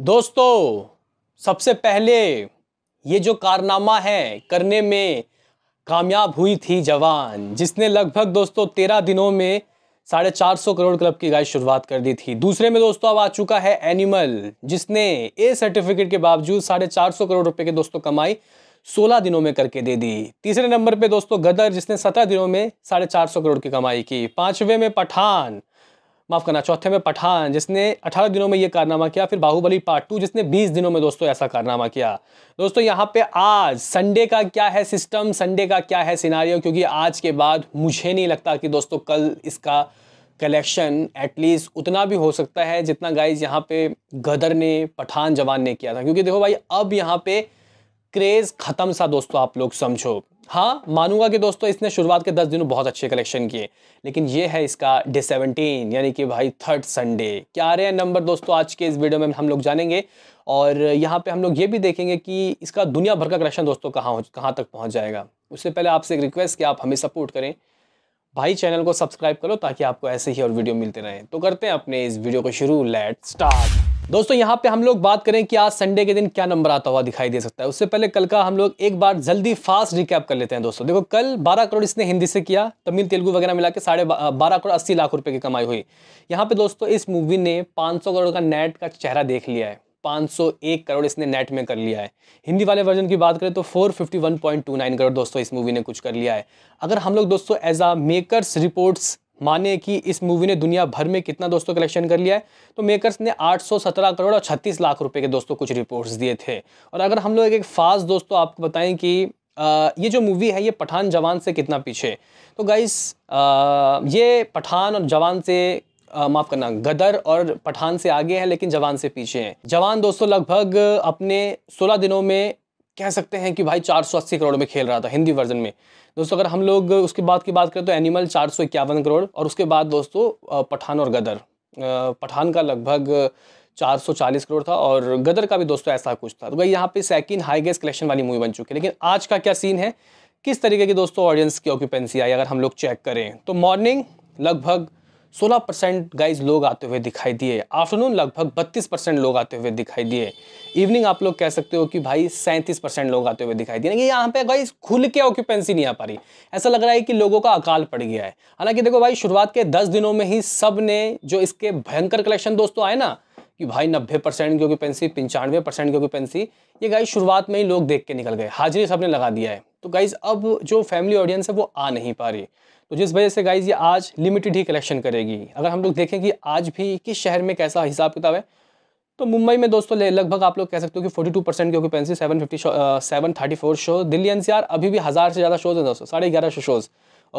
दोस्तों सबसे पहले ये जो कारनामा है करने में कामयाब हुई थी जवान जिसने लगभग दोस्तों तेरह दिनों में साढ़े चार सौ करोड़ क्लब की गाय शुरुआत कर दी थी दूसरे में दोस्तों अब आ चुका है एनिमल जिसने ए सर्टिफिकेट के बावजूद साढ़े चार सौ करोड़ रुपए के दोस्तों कमाई सोलह दिनों में करके दे दी तीसरे नंबर पे दोस्तों गदर जिसने सत्रह दिनों में साढ़े चार सौ करोड़ की कमाई की पांचवे में पठान माफ़ करना चौथे में पठान जिसने 18 दिनों में ये कारनामा किया फिर बाहुबली पार्ट टू जिसने 20 दिनों में दोस्तों ऐसा कारनामा किया दोस्तों यहाँ पे आज संडे का क्या है सिस्टम संडे का क्या है सिनारियों क्योंकि आज के बाद मुझे नहीं लगता कि दोस्तों कल इसका कलेक्शन एटलीस्ट उतना भी हो सकता है जितना गाइज यहाँ पे गदर ने पठान जवान ने किया था क्योंकि देखो भाई अब यहाँ पे क्रेज़ ख़त्म सा दोस्तों आप लोग समझो हाँ मानूंगा कि दोस्तों इसने शुरुआत के दस दिनों बहुत अच्छे कलेक्शन किए लेकिन ये है इसका डे सेवनटीन यानी कि भाई थर्ड संडे क्या आ रहे हैं नंबर दोस्तों आज के इस वीडियो में हम लोग जानेंगे और यहाँ पे हम लोग ये भी देखेंगे कि इसका दुनिया भर का कलेक्शन दोस्तों कहाँ कहाँ तक पहुँच जाएगा उससे पहले आपसे एक रिक्वेस्ट कि आप हमें सपोर्ट करें भाई चैनल को सब्सक्राइब करो ताकि आपको ऐसे ही और वीडियो मिलते रहें तो करते हैं अपने इस वीडियो को शुरू लेट स्टार्ट दोस्तों यहाँ पे हम लोग बात करें कि आज संडे के दिन क्या नंबर आता हुआ दिखाई दे सकता है उससे पहले कल का हम लोग एक बार जल्दी फास्ट रिकैप कर लेते हैं दोस्तों देखो कल 12 करोड़ इसने हिंदी से किया तमिल तेलुगु वगैरह मिला के साढ़े बारह करोड़ अस्सी लाख रुपए की कमाई हुई यहाँ पे दोस्तों इस मूवी ने पाँच करोड़ का नेट का चेहरा देख लिया है 501 करोड़ इसने नेट में कर लिया है हिंदी वाले वर्जन की बात करें तो 451.29 करोड़ दोस्तों इस मूवी ने कुछ कर लिया है अगर हम लोग दोस्तों एज अ मेकर्स रिपोर्ट्स माने कि इस मूवी ने दुनिया भर में कितना दोस्तों कलेक्शन कर लिया है तो मेकर्स ने 817 करोड़ और 36 लाख रुपए के दोस्तों कुछ रिपोर्ट्स दिए थे और अगर हम लोग एक एक फास्ट दोस्तों आपको बताएं कि आ, ये जो मूवी है ये पठान जवान से कितना पीछे तो गाइस ये पठान और जवान से माफ़ करना गदर और पठान से आगे हैं लेकिन जवान से पीछे हैं जवान दोस्तों लगभग अपने 16 दिनों में कह सकते हैं कि भाई अस्सी करोड़ में खेल रहा था हिंदी वर्जन में दोस्तों अगर हम लोग उसके बाद की बात करें तो एनिमल चार करोड़ और उसके बाद दोस्तों पठान और गदर पठान का लगभग 440 करोड़ था और गदर का भी दोस्तों ऐसा कुछ था तो भाई यहाँ पे सेकंड हाईगेस्ट कलेक्शन वाली मूवी बन चुकी है लेकिन आज का क्या सीन है किस तरीके की दोस्तों ऑडियंस की ऑक्यूपेंसी आई अगर हम लोग चेक करें तो मॉर्निंग लगभग 16 परसेंट गाइज लोग आते हुए दिखाई दिए आफ्टरनून लगभग 32 परसेंट लोग आते हुए दिखाई दिए इवनिंग आप लोग कह सकते हो कि भाई 37 परसेंट लोग आते हुए दिखाई दिए लेकिन यहाँ पे गाइज खुल के ऑक्यूपेंसी नहीं आ पा रही ऐसा लग रहा है कि लोगों का अकाल पड़ गया है हालांकि देखो भाई शुरुआत के दस दिनों में ही सब ने जो इसके भयंकर कलेक्शन दोस्तों आए ना कि भाई नब्बे परसेंट की ऑक्यूपेंसी पंचानवे परसेंट की ऑक्यूपेंसी ये गाइज शुरुआत में ही लोग देख के निकल गए हाजिरी ने लगा दिया है तो गाइज़ अब जो फैमिली ऑडियंस है वो आ नहीं पा रही तो जिस वजह से गाइज़ ये आज लिमिटेड ही कलेक्शन करेगी अगर हम लोग देखें कि आज भी किस शहर में कैसा हिसाब किताब है तो मुंबई में दोस्तों लगभग आप लोग कह सकते हो कि 42 परसेंट की occupancy seven fifty seven thirty four show Delhi NCR अभी भी हज़ार से ज़्यादा शोज़ हैं दोस्तों साढ़े ग्यारह सौ शोज़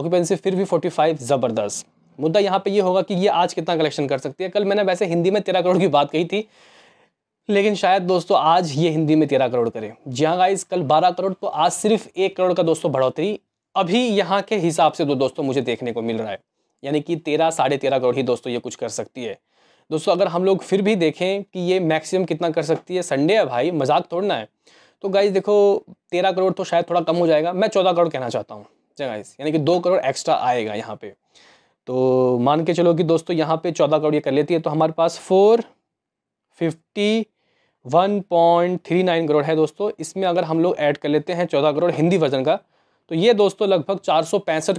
ऑक्यूपेंसी फिर भी 45 ज़बरदस्त मुद्दा यहाँ पे ये यह होगा कि ये आज कितना कलेक्शन कर सकती है कल मैंने वैसे हिंदी में तेरह करोड़ की बात कही थी लेकिन शायद दोस्तों आज ये हिंदी में तेरह करोड़ करे जी हाँ गाइज कल बारह करोड़ तो आज सिर्फ एक करोड़ का दोस्तों बढ़ोतरी अभी यहाँ के हिसाब से तो दोस्तों मुझे देखने को मिल रहा है यानी कि तेरह साढ़े तेरह करोड़ ही दोस्तों ये कुछ कर सकती है दोस्तों अगर हम लोग फिर भी देखें कि ये मैक्सिमम कितना कर सकती है संडे है भाई मजाक तोड़ना है तो गाइज देखो तेरह करोड़ तो शायद थोड़ा कम हो जाएगा मैं चौदह करोड़ कहना चाहता हूँ जी गाइज हाँ यानी कि दो करोड़ एक्स्ट्रा आएगा यहाँ पर तो मान के चलो कि दोस्तों यहाँ पर चौदह करोड़ ये कर लेती है तो हमारे पास फोर फिफ्टी 1.39 करोड़ है दोस्तों इसमें अगर हम लोग ऐड कर लेते हैं 14 करोड़ हिंदी वर्जन का तो ये दोस्तों लगभग चार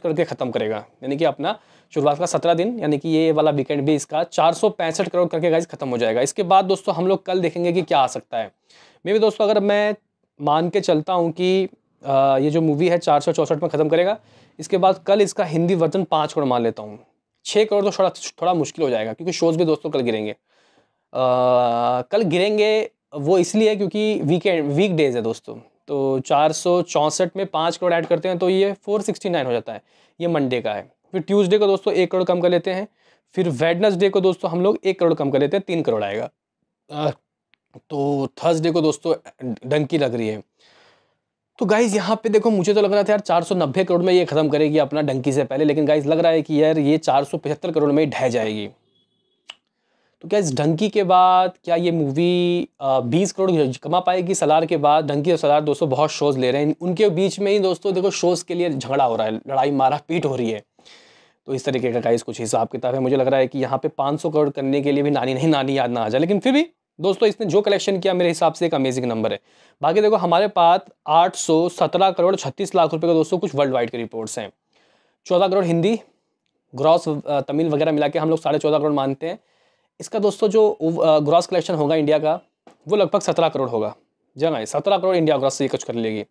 करके ख़त्म करेगा यानी कि अपना शुरुआत का सत्रह दिन यानी कि ये वाला वीकेंड भी इसका चार करोड़ करके गाइज ख़त्म हो जाएगा इसके बाद दोस्तों हम लोग कल देखेंगे कि क्या आ सकता है मे भी दोस्तों अगर मैं मान के चलता हूँ कि ये जो मूवी है चार में ख़त्म करेगा इसके बाद कल इसका हिंदी वर्जन पाँच करोड़ मान लेता हूँ छः करोड़ तो थोड़ा थोड़ा मुश्किल हो जाएगा क्योंकि शोज़ भी दोस्तों कल गिरेंगे आ, कल गिरेंगे वो इसलिए है क्योंकि वीकेंड वीक डेज है दोस्तों तो चार में पाँच करोड़ ऐड करते हैं तो ये फोर हो जाता है ये मंडे का है फिर ट्यूजडे को दोस्तों एक करोड़ कम कर लेते हैं फिर वेडनसडे को दोस्तों हम लोग एक करोड़ कम कर लेते हैं तीन करोड़ आएगा तो थर्सडे को दोस्तों डंकी लग रही है तो गाइज़ यहाँ पे देखो मुझे तो लग रहा था यार 490 करोड़ में ये ख़त्म करेगी अपना डंकी से पहले लेकिन गाइज़ लग रहा है कि यार ये 475 करोड़ में ही ढह जाएगी तो क्या इस ढंकी के बाद क्या ये मूवी uh, बीस करोड़ कमा पाएगी सलार के बाद ढंकी और सलार दोस्तों बहुत शोज़ ले रहे हैं उनके बीच में ही दोस्तों देखो शोज़ के लिए झगड़ा हो रहा है लड़ाई मारा पीट हो रही है तो इस तरीके का गाइस कुछ हिसाब किताब है मुझे लग रहा है कि यहाँ पे 500 करोड़ करने के लिए भी नानी नहीं नानी याद ना आ जाए लेकिन फिर भी दोस्तों इसने जो कलेक्शन किया मेरे हिसाब से एक अमेजिंग नंबर है बाकी देखो हमारे पास 817 करोड़ 36 लाख रुपए का दोस्तों कुछ वर्ल्ड वाइड के रिपोर्ट्स हैं 14 करोड़ हिंदी ग्रॉस uh, तमिल वगैरह मिला के हम लोग साढ़े चौदह करोड़ मानते हैं इसका दोस्तों जो ग्रॉस कलेक्शन होगा इंडिया का वो लगभग सत्रह करोड़ होगा जी हाँ सत्रह करोड़ इंडिया ग्रॉस से कुछ कर लेगी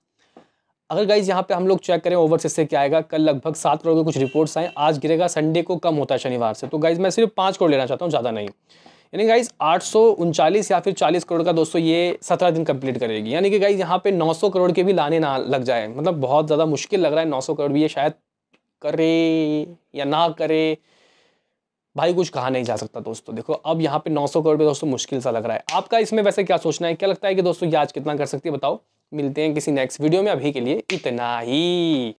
अगर गाइज यहाँ पे हम लोग चेक करें ओवरसीज से क्या आएगा कल लगभग सात करोड़ के कुछ रिपोर्ट्स आए आज गिरेगा संडे को कम होता है शनिवार से तो गाइज मैं सिर्फ पाँच करोड़ लेना चाहता हूँ ज़्यादा नहीं यानी गाइज आठ या फिर चालीस करोड़ का दोस्तों ये सत्रह दिन कम्प्लीट करेगी यानी कि गाइज यहाँ पर नौ करोड़ के भी लाने ना लग जाए मतलब बहुत ज़्यादा मुश्किल लग रहा है नौ करोड़ भी ये शायद करे या ना करे भाई कुछ कहा नहीं जा सकता दोस्तों देखो अब यहाँ पे 900 करोड़ पे दोस्तों मुश्किल सा लग रहा है आपका इसमें वैसे क्या सोचना है क्या लगता है कि दोस्तों ये आज कितना कर सकती है बताओ मिलते हैं किसी नेक्स्ट वीडियो में अभी के लिए इतना ही